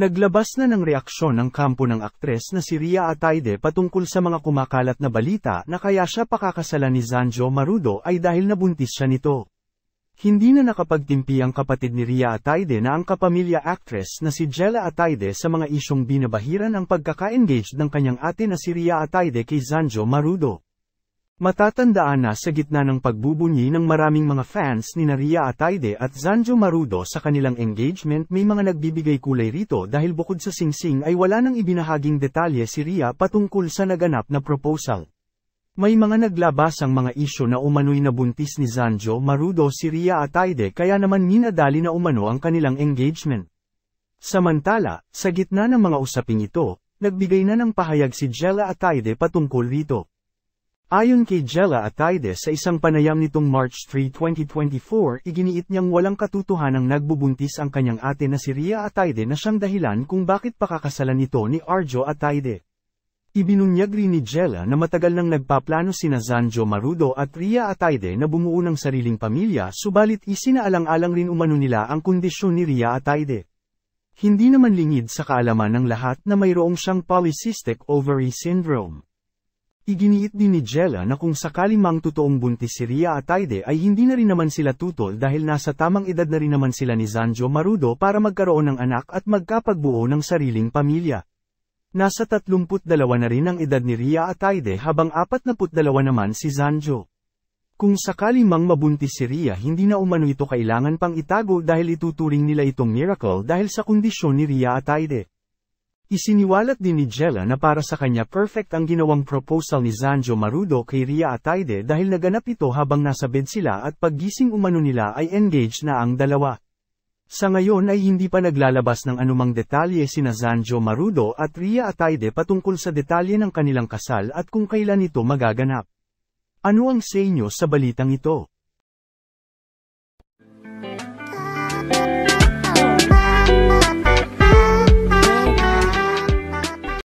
Naglabas na ng reaksyon ang kampo ng aktres na si Ria Ataide patungkol sa mga kumakalat na balita na kaya siya pakakasalan ni Zanjo Marudo ay dahil nabuntis siya nito. Hindi na nakapagtimpi ang kapatid ni Ria Ataide na ang kapamilya actress na si Jella Ataide sa mga isyong binabahiran ang pagkaka-engaged ng kanyang ate na si Ria Ataide kay Zanjo Marudo. Matatandaan na sa gitna ng pagbubunyi ng maraming mga fans ni Naria Ataide at Zanjo Marudo sa kanilang engagement may mga nagbibigay kulay rito dahil bukod sa singsing -sing ay wala nang ibinahaging detalye si Ria patungkol sa naganap na proposal. May mga naglabasang mga isyo na umano'y nabuntis ni Zanjo Marudo si Ria Ataide kaya naman minadali na umano ang kanilang engagement. Samantala, sa gitna ng mga usaping ito, nagbigay na ng pahayag si Jella Ataide patungkol rito. Ayon kay Jella Atayde sa isang panayam nitong March 3, 2024, iginiit niyang walang katutuhanang nagbubuntis ang kanyang ate na si Ria Atayde na siyang dahilan kung bakit pakakasalan ito ni Arjo Atayde. Ibinunyag rin ni Jella na matagal nang nagpaplano sina Zanjo Marudo at Ria Atayde na bumuo ng sariling pamilya subalit isinaalang-alang rin umano nila ang kondisyon ni Ria Atayde. Hindi naman lingid sa kaalaman ng lahat na mayroong siyang polycystic ovary syndrome. Iginiit din ni Jella na kung sakali mang totoong buntis si Ria at Aide ay hindi na rin naman sila tutol dahil nasa tamang edad na rin naman sila ni Zanjo Marudo para magkaroon ng anak at magkapagbuo ng sariling pamilya. Nasa 32 na rin ang edad ni Ria at Aide habang 42 naman si Zanjo. Kung sakali mang mabuntis si Ria hindi na umano ito kailangan pang itago dahil ituturing nila itong miracle dahil sa kondisyon ni Ria at Aide. Isiniwalat din ni Jella na para sa kanya perfect ang ginawang proposal ni Zanjo Marudo kay Ria Ataide dahil naganap ito habang nasa bed sila at paggising umano nila ay engaged na ang dalawa. Sa ngayon ay hindi pa naglalabas ng anumang detalye sina Zanjo Marudo at Ria Ataide patungkol sa detalye ng kanilang kasal at kung kailan ito magaganap. Ano ang sa inyo sa balitang ito?